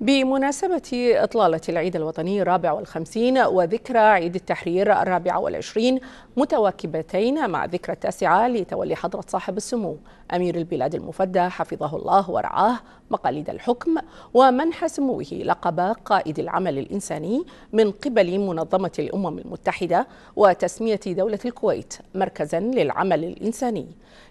بمناسبة إطلالة العيد الوطني الرابع والخمسين وذكرى عيد التحرير الرابع والعشرين متواكبتين مع ذكرى التاسعة لتولي حضرة صاحب السمو أمير البلاد المفدى حفظه الله ورعاه مقاليد الحكم ومنح سموه لقب قائد العمل الإنساني من قبل منظمة الأمم المتحدة وتسمية دولة الكويت مركزا للعمل الإنساني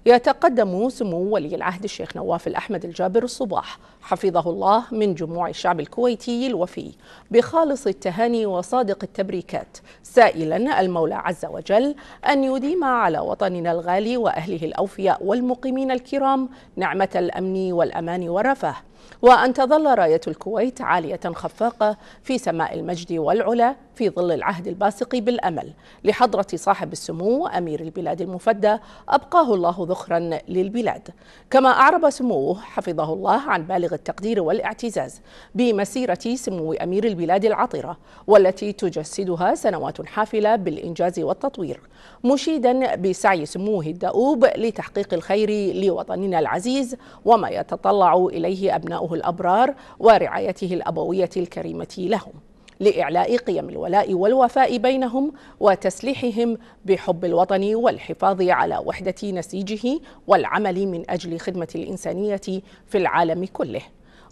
يتقدم سمو ولي العهد الشيخ نواف الأحمد الجابر الصباح حفظه الله من جموع الشعب الكويتي الوفي بخالص التهاني وصادق التبريكات سائلا المولى عز وجل أن يديم على وطننا الغالي وأهله الأوفياء والمقيمين الكرام نعمة الأمن والأمان والرفاه وأن تظل راية الكويت عالية خفاقة في سماء المجد والعلا في ظل العهد الباسق بالأمل لحضرة صاحب السمو أمير البلاد المفدى أبقاه الله ذخرا للبلاد كما أعرب سموه حفظه الله عن بالغ التقدير والاعتزاز بمسيرة سمو أمير البلاد العطرة والتي تجسدها سنوات حافلة بالإنجاز والتطوير مشيدا بسعي سموه الدؤوب لتحقيق الخير لوطننا العزيز وما يتطلع إليه أبناء أبناؤه الأبرار ورعايته الأبوية الكريمة لهم لإعلاء قيم الولاء والوفاء بينهم وتسليحهم بحب الوطن والحفاظ على وحدة نسيجه والعمل من أجل خدمة الإنسانية في العالم كله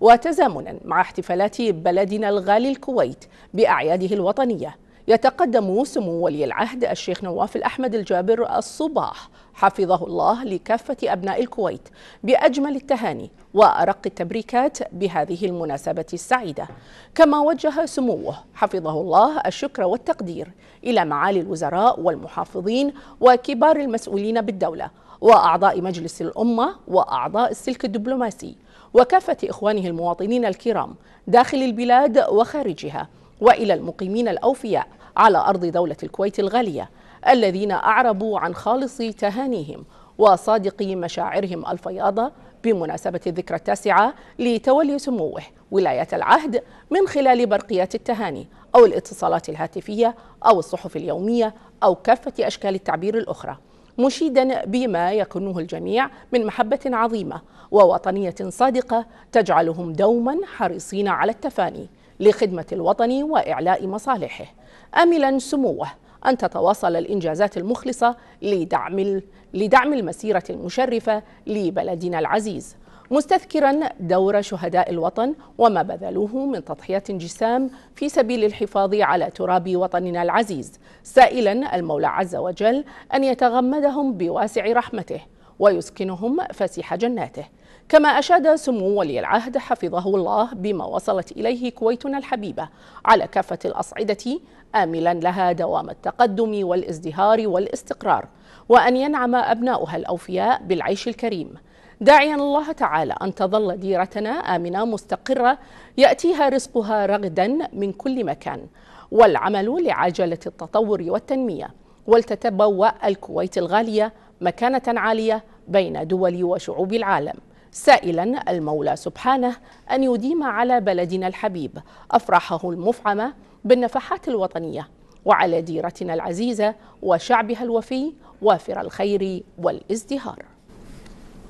وتزامنا مع احتفالات بلدنا الغالي الكويت بأعياده الوطنية يتقدم سمو ولي العهد الشيخ نواف الأحمد الجابر الصباح حفظه الله لكافة أبناء الكويت بأجمل التهاني وأرق التبريكات بهذه المناسبة السعيدة كما وجه سموه حفظه الله الشكر والتقدير إلى معالي الوزراء والمحافظين وكبار المسؤولين بالدولة وأعضاء مجلس الأمة وأعضاء السلك الدبلوماسي وكافة إخوانه المواطنين الكرام داخل البلاد وخارجها وإلى المقيمين الأوفياء على أرض دولة الكويت الغالية الذين أعربوا عن خالص تهانيهم وصادق مشاعرهم الفياضة بمناسبة الذكرى التاسعة لتولي سموه ولاية العهد من خلال برقيات التهاني أو الاتصالات الهاتفية أو الصحف اليومية أو كافة أشكال التعبير الأخرى مشيدا بما يكنه الجميع من محبة عظيمة ووطنية صادقة تجعلهم دوما حريصين على التفاني لخدمة الوطن وإعلاء مصالحه آملا سموه أن تتواصل الإنجازات المخلصة لدعم, لدعم المسيرة المشرفة لبلدنا العزيز مستذكرا دور شهداء الوطن وما بذلوه من تضحية جسام في سبيل الحفاظ على تراب وطننا العزيز سائلا المولى عز وجل أن يتغمدهم بواسع رحمته ويسكنهم فسيح جناته كما أشاد سمو ولي العهد حفظه الله بما وصلت إليه كويتنا الحبيبة على كافة الأصعدة آملا لها دوام التقدم والازدهار والاستقرار وأن ينعم أبناؤها الأوفياء بالعيش الكريم داعيا الله تعالى أن تظل ديرتنا آمنة مستقرة يأتيها رزقها رغدا من كل مكان والعمل لعجلة التطور والتنمية ولتتبوأ الكويت الغالية مكانة عالية بين دول وشعوب العالم سائلا المولى سبحانه أن يديم على بلدنا الحبيب أفراحه المفعمة بالنفحات الوطنية وعلى ديرتنا العزيزة وشعبها الوفي وافر الخير والازدهار